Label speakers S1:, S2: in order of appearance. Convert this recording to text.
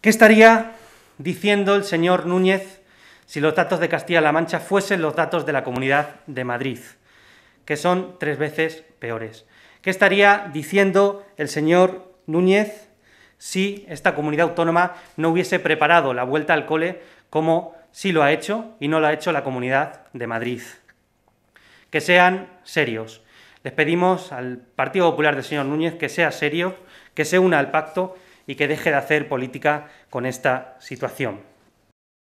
S1: ¿Qué estaría diciendo el señor Núñez si los datos de Castilla-La Mancha fuesen los datos de la Comunidad de Madrid, que son tres veces peores? ¿Qué estaría diciendo el señor Núñez si esta comunidad autónoma no hubiese preparado la vuelta al cole como sí lo ha hecho y no lo ha hecho la Comunidad de Madrid? Que sean serios. Les pedimos al Partido Popular del señor Núñez que sea serio, que se una al pacto y que deje de hacer política con esta situación.